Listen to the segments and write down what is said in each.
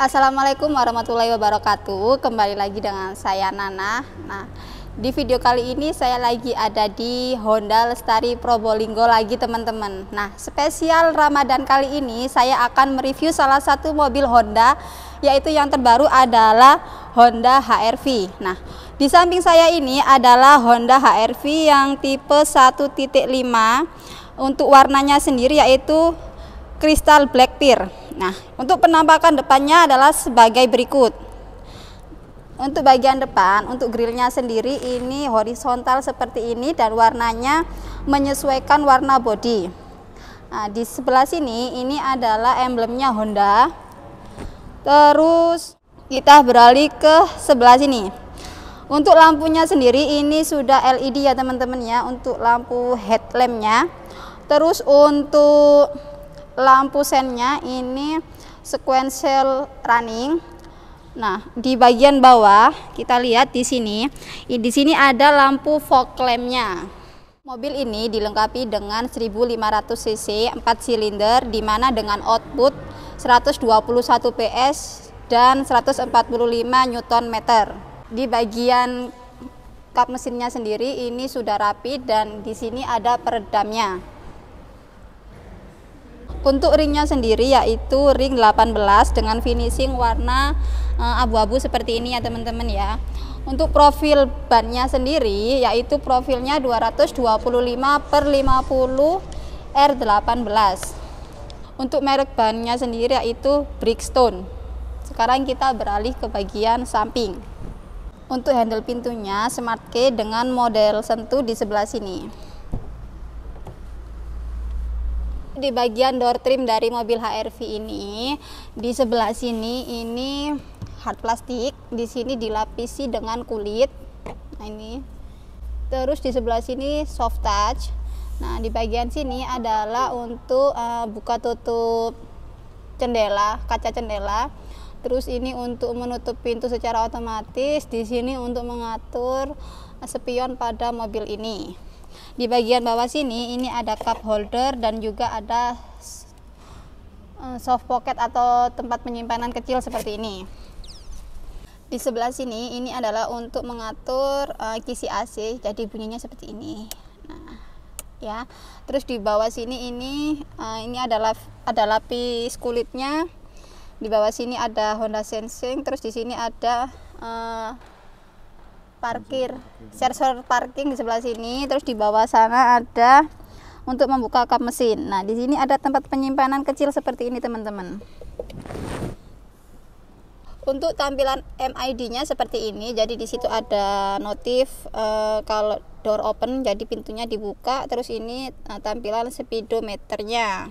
Assalamualaikum warahmatullahi wabarakatuh. Kembali lagi dengan saya Nana. Nah, di video kali ini saya lagi ada di Honda Lestari Probolinggo lagi teman-teman. Nah, spesial Ramadan kali ini saya akan mereview salah satu mobil Honda yaitu yang terbaru adalah Honda HR-V. Nah, di samping saya ini adalah Honda HR-V yang tipe 1.5 untuk warnanya sendiri yaitu Crystal black pearl. Nah, untuk penampakan depannya adalah sebagai berikut. Untuk bagian depan, untuk grillnya sendiri ini horizontal seperti ini dan warnanya menyesuaikan warna bodi. Nah, di sebelah sini ini adalah emblemnya Honda. Terus kita beralih ke sebelah sini. Untuk lampunya sendiri ini sudah LED ya teman-teman ya untuk lampu headlampnya. Terus untuk lampu sennya ini sequential running. Nah, di bagian bawah kita lihat di sini, di sini ada lampu fog lampnya. Mobil ini dilengkapi dengan 1500 cc 4 silinder di mana dengan output 121 PS dan 145 Newton meter. Di bagian kap mesinnya sendiri ini sudah rapi dan di sini ada peredamnya. Untuk ringnya sendiri yaitu ring 18 dengan finishing warna eh, abu-abu seperti ini ya teman-teman ya. Untuk profil bannya sendiri yaitu profilnya 225 per 50 R18. Untuk merek bannya sendiri yaitu Brickstone. Sekarang kita beralih ke bagian samping. Untuk handle pintunya smart key dengan model sentuh di sebelah sini di bagian door trim dari mobil HRV ini di sebelah sini ini hard plastik di sini dilapisi dengan kulit nah ini terus di sebelah sini soft touch nah di bagian sini adalah untuk uh, buka tutup cendela kaca cendela terus ini untuk menutup pintu secara otomatis di sini untuk mengatur eh, spion pada mobil ini di bagian bawah sini ini ada cup holder dan juga ada eh, soft pocket atau tempat penyimpanan kecil seperti ini di sebelah sini ini adalah untuk mengatur uh, kisi AC jadi bunyinya seperti ini nah ya terus di bawah sini ini uh, ini adalah ada lapis kulitnya di bawah sini ada Honda Sensing terus di sini ada uh, parkir sensor parking di sebelah sini terus di bawah sana ada untuk membuka kap mesin nah di sini ada tempat penyimpanan kecil seperti ini teman-teman untuk tampilan MID-nya seperti ini. Jadi di situ ada notif eh, kalau door open jadi pintunya dibuka. Terus ini eh, tampilan speedometernya.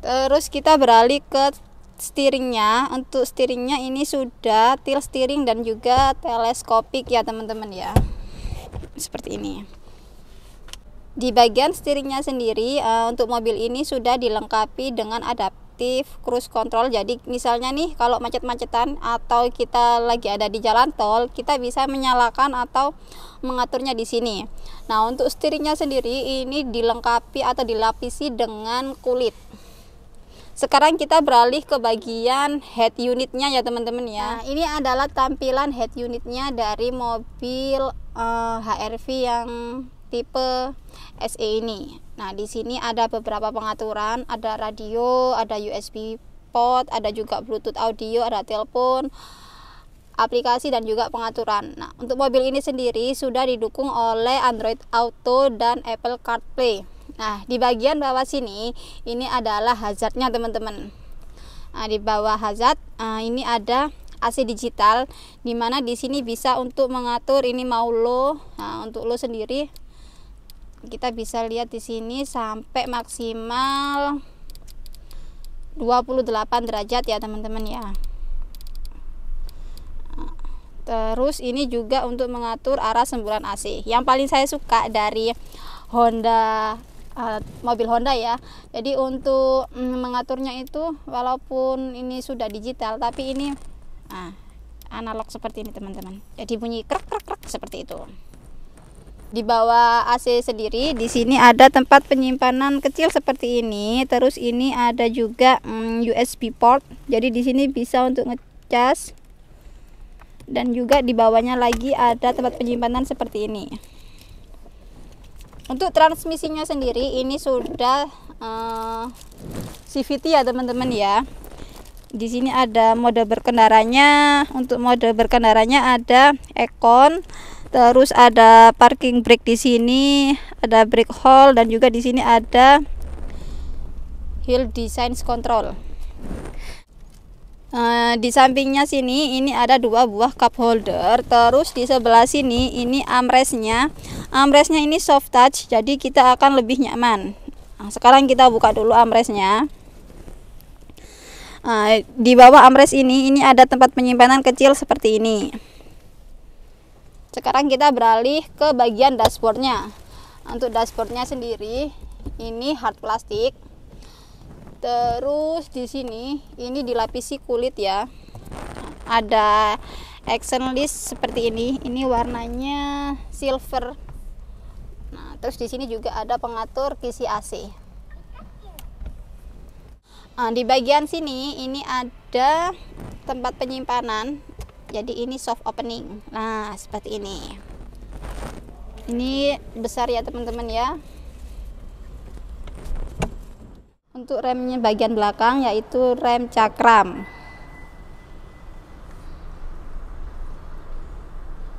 Terus kita beralih ke steeringnya untuk steeringnya ini sudah tilt steering dan juga teleskopik ya teman-teman ya seperti ini di bagian steeringnya sendiri uh, untuk mobil ini sudah dilengkapi dengan adaptif cruise control jadi misalnya nih kalau macet-macetan atau kita lagi ada di jalan tol kita bisa menyalakan atau mengaturnya di sini nah untuk steeringnya sendiri ini dilengkapi atau dilapisi dengan kulit sekarang kita beralih ke bagian head unitnya ya teman-teman ya. Nah, ini adalah tampilan head unitnya dari mobil uh, eh, HRV yang tipe SE ini. Nah, di sini ada beberapa pengaturan, ada radio, ada USB port, ada juga Bluetooth audio, ada telepon, aplikasi dan juga pengaturan. Nah, untuk mobil ini sendiri sudah didukung oleh Android Auto dan Apple CarPlay. Nah, di bagian bawah sini ini adalah hazardnya teman-teman. Nah, di bawah hazard eh, ini ada AC digital di mana di sini bisa untuk mengatur ini mau lo Nah, untuk lo sendiri kita bisa lihat di sini sampai maksimal 28 derajat ya teman-teman ya. Terus ini juga untuk mengatur arah semburan AC. Yang paling saya suka dari Honda uh, mobil Honda ya. Jadi untuk mm, mengaturnya itu walaupun ini sudah digital tapi ini ah, analog seperti ini teman-teman. Jadi bunyi krek krek krek seperti itu. Di bawah AC sendiri di sini ada tempat penyimpanan kecil seperti ini. Terus ini ada juga mm, USB port. Jadi di sini bisa untuk ngecas dan juga di bawahnya lagi ada tempat penyimpanan seperti ini untuk transmisinya sendiri ini sudah uh, eh, CVT ya teman-teman ya di sini ada mode berkendaranya untuk mode berkendaranya ada econ terus ada parking brake di sini ada brake hole dan juga di sini ada hill design control Uh, di sampingnya sini ini ada dua buah cup holder terus di sebelah sini ini amresnya. Amresnya ini soft touch jadi kita akan lebih nyaman nah, sekarang kita buka dulu amresnya. uh, eh, di bawah amres ini ini ada tempat penyimpanan kecil seperti ini sekarang kita beralih ke bagian dashboardnya untuk dashboardnya sendiri ini hard plastik terus di sini ini dilapisi kulit ya ada action list seperti ini ini warnanya silver nah terus di sini juga ada pengatur kisi AC nah, di bagian sini ini ada tempat penyimpanan jadi ini soft opening nah seperti ini ini besar ya teman-teman ya Untuk remnya bagian belakang yaitu rem cakram.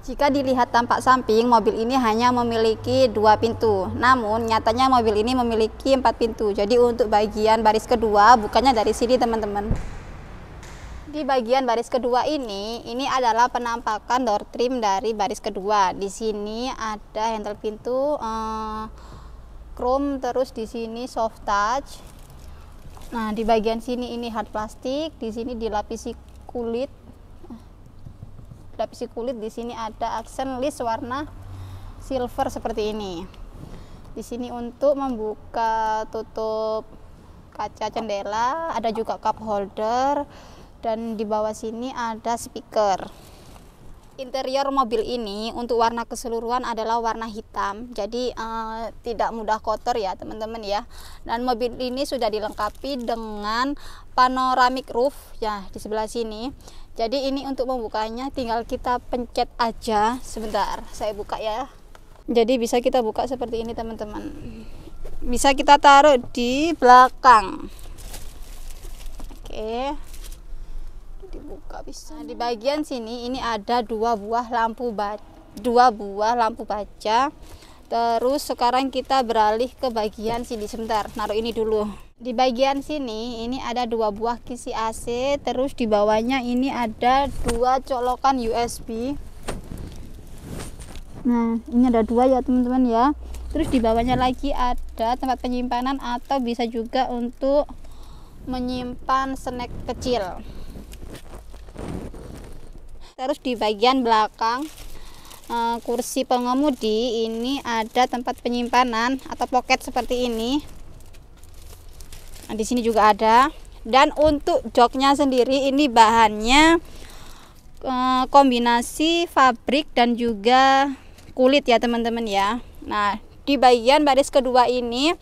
Jika dilihat tampak samping, mobil ini hanya memiliki dua pintu. Namun, nyatanya mobil ini memiliki empat pintu. Jadi, untuk bagian baris kedua, bukannya dari sini, teman-teman. Di bagian baris kedua ini, ini adalah penampakan door trim dari baris kedua. Di sini ada handle pintu eh, chrome, terus di sini soft touch, Nah, di bagian sini ini hard plastik, di sini dilapisi kulit. Lapisi kulit di sini ada aksen list warna silver seperti ini. Di sini untuk membuka tutup kaca jendela, ada juga cup holder dan di bawah sini ada speaker. Interior mobil ini untuk warna keseluruhan adalah warna hitam, jadi uh, tidak mudah kotor ya teman-teman ya. Dan mobil ini sudah dilengkapi dengan panoramic roof ya di sebelah sini. Jadi ini untuk membukanya tinggal kita pencet aja. Sebentar, saya buka ya. Jadi bisa kita buka seperti ini teman-teman. Bisa kita taruh di belakang. Oke. Okay dibuka bisa. Nah, di bagian sini ini ada dua buah lampu baca, dua buah lampu baca. Terus sekarang kita beralih ke bagian sini sebentar. Naruh ini dulu. Di bagian sini ini ada dua buah kisi AC, terus di bawahnya ini ada dua colokan USB. Nah, ini ada dua ya teman-teman ya. Terus di bawahnya lagi ada tempat penyimpanan atau bisa juga untuk menyimpan snack kecil terus di bagian belakang eh, kursi pengemudi ini ada tempat penyimpanan atau pocket seperti ini nah, di sini juga ada dan untuk joknya sendiri ini bahannya eh, kombinasi fabrik dan juga kulit ya teman-teman ya nah di bagian baris kedua ini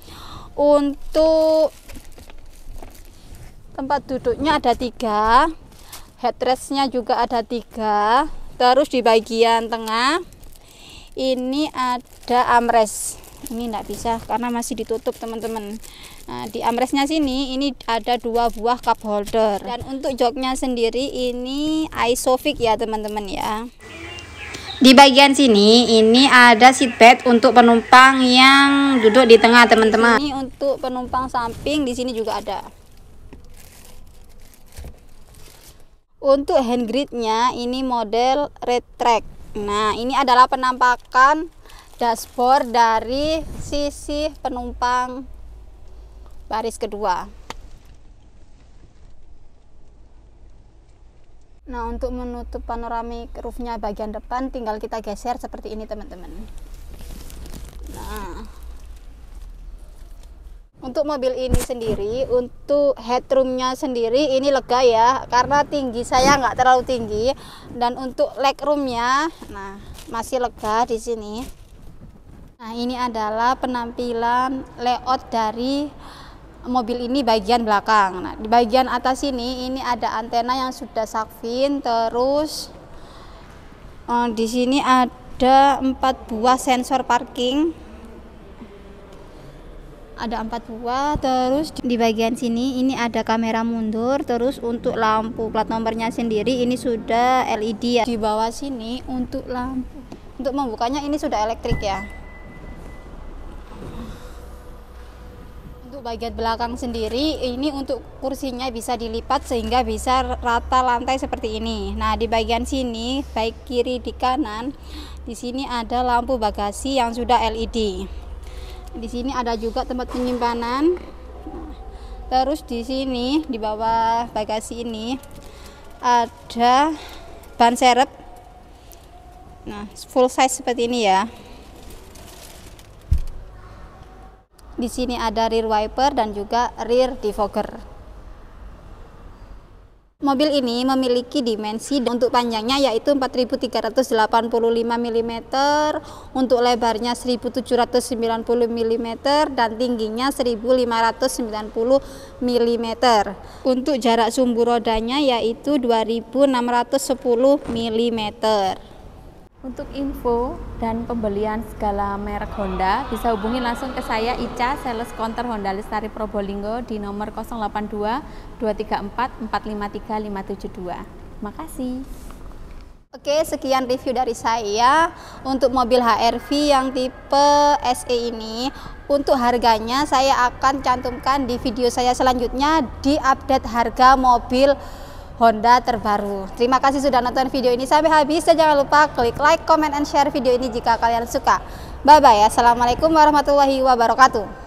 untuk tempat duduknya ada tiga headrestnya juga ada tiga terus di bagian tengah ini ada amres ini tidak bisa karena masih ditutup teman-teman nah, di amresnya sini ini ada dua buah cup holder dan untuk joknya sendiri ini isofix ya teman-teman ya di bagian sini ini ada seatbelt untuk penumpang yang duduk di tengah teman-teman ini untuk penumpang samping di sini juga ada Untuk hand gridnya ini model retract. Nah, ini adalah penampakan dashboard dari sisi penumpang baris kedua. Nah, untuk menutup panoramik roofnya bagian depan tinggal kita geser seperti ini, teman-teman. untuk mobil ini sendiri untuk headroomnya sendiri ini lega ya karena tinggi saya nggak terlalu tinggi dan untuk legroomnya nah masih lega di sini nah ini adalah penampilan layout dari mobil ini bagian belakang nah di bagian atas ini ini ada antena yang sudah sakvin terus eh, di sini ada empat buah sensor parking ada empat buah terus di bagian sini ini ada kamera mundur terus untuk lampu plat nomornya sendiri ini sudah LED ya di bawah sini untuk lampu untuk membukanya ini sudah elektrik ya untuk bagian belakang sendiri ini untuk kursinya bisa dilipat sehingga bisa rata lantai seperti ini nah di bagian sini baik kiri di kanan di sini ada lampu bagasi yang sudah LED di sini ada juga tempat penyimpanan terus di sini di bawah bagasi ini ada ban serep nah full size seperti ini ya di sini ada rear wiper dan juga rear defogger Mobil ini memiliki dimensi untuk panjangnya yaitu 4385 mm, untuk lebarnya 1790 mm dan tingginya 1590 mm. Untuk jarak sumbu rodanya yaitu 2610 mm. Untuk info dan pembelian segala merek Honda, bisa hubungi langsung ke saya Ica, sales counter Honda Lestari Probolinggo di nomor 082 234 453 572. Terima kasih. Oke, sekian review dari saya untuk mobil HRV yang tipe SE ini. Untuk harganya saya akan cantumkan di video saya selanjutnya di update harga mobil Honda terbaru. Terima kasih sudah nonton video ini sampai habis. Dan jangan lupa klik like, comment, and share video ini jika kalian suka. Bye-bye. Ya. Assalamualaikum warahmatullahi wabarakatuh.